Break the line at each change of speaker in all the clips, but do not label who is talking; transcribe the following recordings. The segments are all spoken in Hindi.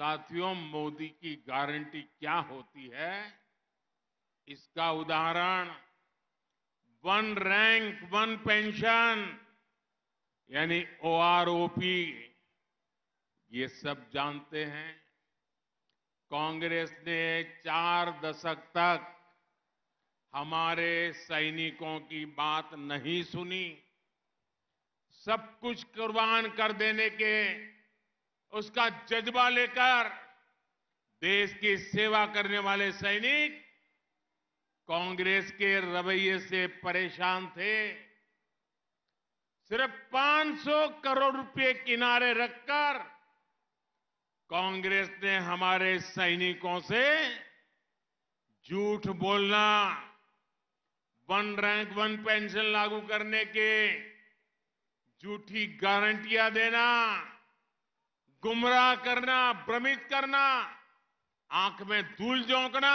साथियों मोदी की गारंटी क्या होती है इसका उदाहरण वन रैंक वन पेंशन यानी ओआरओपी ये सब जानते हैं कांग्रेस ने चार दशक तक हमारे सैनिकों की बात नहीं सुनी सब कुछ कुर्बान कर देने के उसका जज्बा लेकर देश की सेवा करने वाले सैनिक कांग्रेस के रवैये से परेशान थे सिर्फ 500 करोड़ रुपए किनारे रखकर कांग्रेस ने हमारे सैनिकों से झूठ बोलना वन रैंक वन पेंशन लागू करने के झूठी गारंटियां देना गुमराह करना भ्रमित करना आंख में धूल झोंकना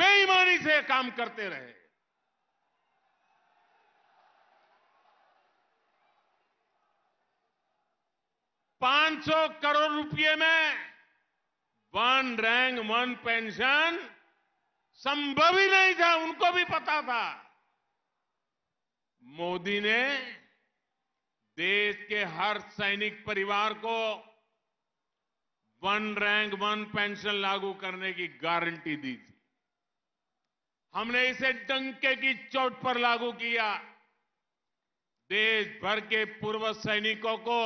बेईमानी से काम करते रहे पांच सौ करोड़ रुपये में वन रैंक वन पेंशन संभव ही नहीं था उनको भी पता था मोदी ने देश के हर सैनिक परिवार को वन रैंक वन पेंशन लागू करने की गारंटी दी थी हमने इसे डंके की चोट पर लागू किया देश भर के पूर्व सैनिकों को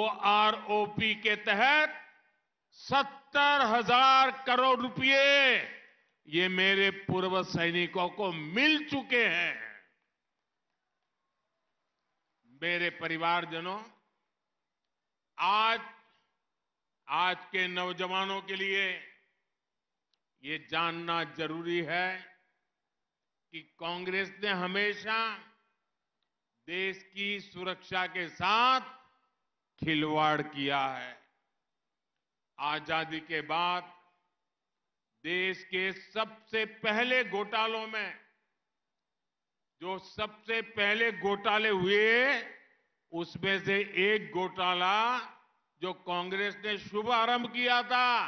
ओआरओपी के तहत सत्तर हजार करोड़ रुपए ये मेरे पूर्व सैनिकों को मिल चुके हैं मेरे परिवारजनों आज आज के नौजवानों के लिए ये जानना जरूरी है कि कांग्रेस ने हमेशा देश की सुरक्षा के साथ खिलवाड़ किया है आजादी के बाद देश के सबसे पहले घोटालों में जो सबसे पहले घोटाले हुए उसमें से एक घोटाला जो कांग्रेस ने शुभारंभ किया था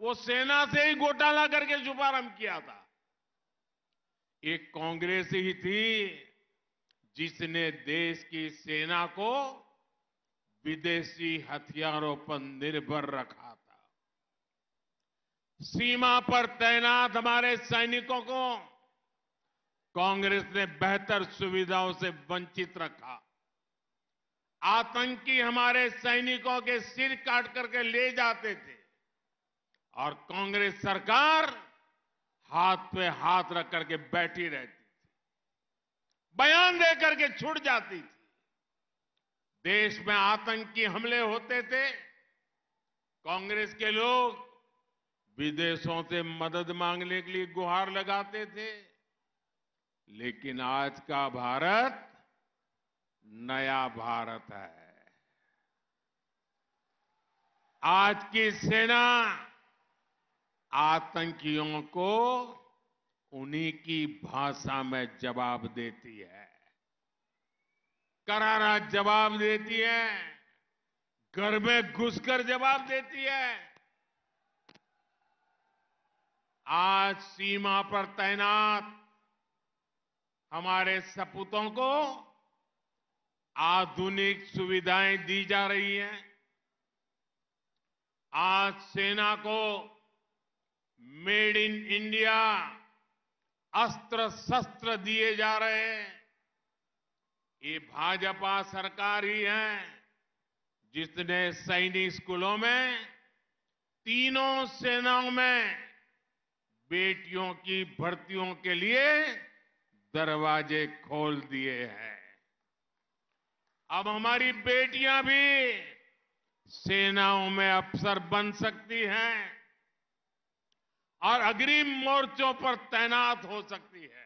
वो सेना से ही घोटाला करके शुभारंभ किया था एक कांग्रेस ही थी जिसने देश की सेना को विदेशी हथियारों पर निर्भर रखा था सीमा पर तैनात हमारे सैनिकों को कांग्रेस ने बेहतर सुविधाओं से वंचित रखा आतंकी हमारे सैनिकों के सिर काट करके ले जाते थे और कांग्रेस सरकार हाथ पे हाथ रख करके बैठी रहती थी बयान दे करके छुट जाती थी देश में आतंकी हमले होते थे कांग्रेस के लोग विदेशों से मदद मांगने के लिए गुहार लगाते थे लेकिन आज का भारत नया भारत है आज की सेना आतंकियों को उन्हीं की भाषा में जवाब देती है करारा जवाब देती है घर में घुसकर जवाब देती है आज सीमा पर तैनात हमारे सपूतों को आधुनिक सुविधाएं दी जा रही हैं आज सेना को मेड इन इंडिया अस्त्र शस्त्र दिए जा रहे हैं ये भाजपा सरकार ही है जिसने सैनिक स्कूलों में तीनों सेनाओं में बेटियों की भर्तियों के लिए दरवाजे खोल दिए हैं अब हमारी बेटियां भी सेनाओं में अफसर बन सकती हैं और अग्रिम मोर्चों पर तैनात हो सकती है